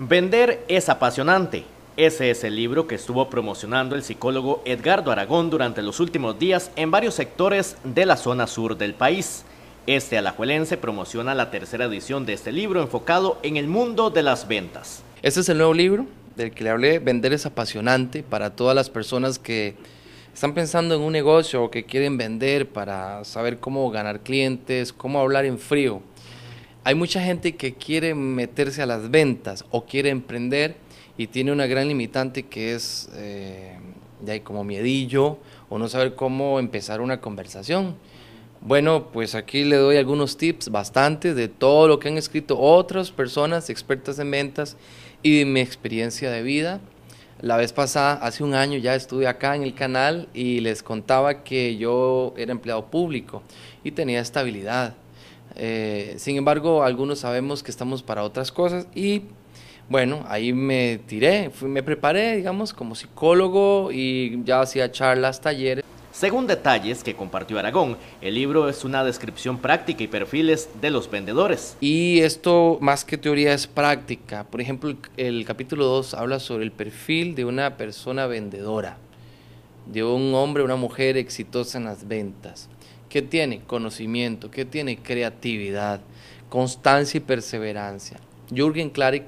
Vender es apasionante. Ese es el libro que estuvo promocionando el psicólogo Edgardo Aragón durante los últimos días en varios sectores de la zona sur del país. Este alajuelense promociona la tercera edición de este libro enfocado en el mundo de las ventas. Este es el nuevo libro del que le hablé, Vender es apasionante para todas las personas que están pensando en un negocio o que quieren vender para saber cómo ganar clientes, cómo hablar en frío. Hay mucha gente que quiere meterse a las ventas o quiere emprender y tiene una gran limitante que es ya eh, hay como miedillo o no saber cómo empezar una conversación. Bueno, pues aquí le doy algunos tips bastante de todo lo que han escrito otras personas expertas en ventas y de mi experiencia de vida. La vez pasada, hace un año ya estuve acá en el canal y les contaba que yo era empleado público y tenía estabilidad eh, sin embargo, algunos sabemos que estamos para otras cosas y bueno, ahí me tiré, me preparé, digamos, como psicólogo y ya hacía charlas, talleres. Según detalles que compartió Aragón, el libro es una descripción práctica y perfiles de los vendedores. Y esto más que teoría es práctica. Por ejemplo, el capítulo 2 habla sobre el perfil de una persona vendedora, de un hombre o una mujer exitosa en las ventas. ¿Qué tiene? Conocimiento. ¿Qué tiene? Creatividad, constancia y perseverancia. Jürgen Klarik,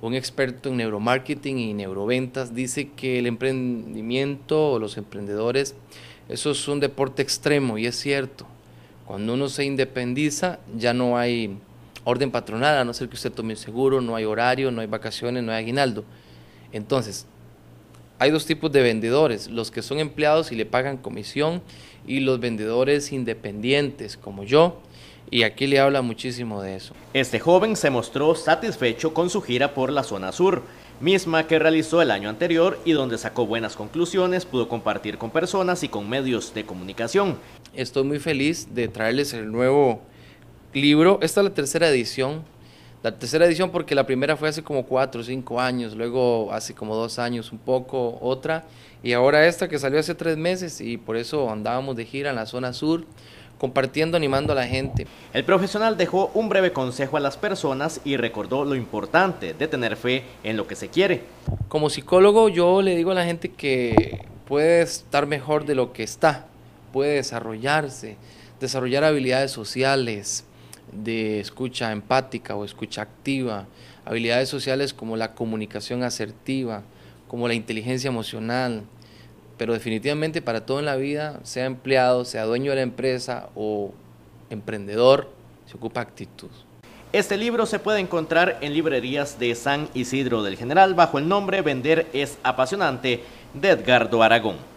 un experto en neuromarketing y neuroventas, dice que el emprendimiento o los emprendedores, eso es un deporte extremo y es cierto. Cuando uno se independiza, ya no hay orden patronal, a no ser que usted tome un seguro, no hay horario, no hay vacaciones, no hay aguinaldo. Entonces, hay dos tipos de vendedores, los que son empleados y le pagan comisión y los vendedores independientes como yo. Y aquí le habla muchísimo de eso. Este joven se mostró satisfecho con su gira por la zona sur, misma que realizó el año anterior y donde sacó buenas conclusiones, pudo compartir con personas y con medios de comunicación. Estoy muy feliz de traerles el nuevo libro. Esta es la tercera edición la tercera edición porque la primera fue hace como cuatro o cinco años, luego hace como dos años un poco otra, y ahora esta que salió hace tres meses y por eso andábamos de gira en la zona sur compartiendo, animando a la gente. El profesional dejó un breve consejo a las personas y recordó lo importante de tener fe en lo que se quiere. Como psicólogo yo le digo a la gente que puede estar mejor de lo que está, puede desarrollarse, desarrollar habilidades sociales, de escucha empática o escucha activa, habilidades sociales como la comunicación asertiva, como la inteligencia emocional, pero definitivamente para todo en la vida, sea empleado, sea dueño de la empresa o emprendedor, se ocupa actitud. Este libro se puede encontrar en librerías de San Isidro del General bajo el nombre Vender es apasionante de Edgardo Aragón.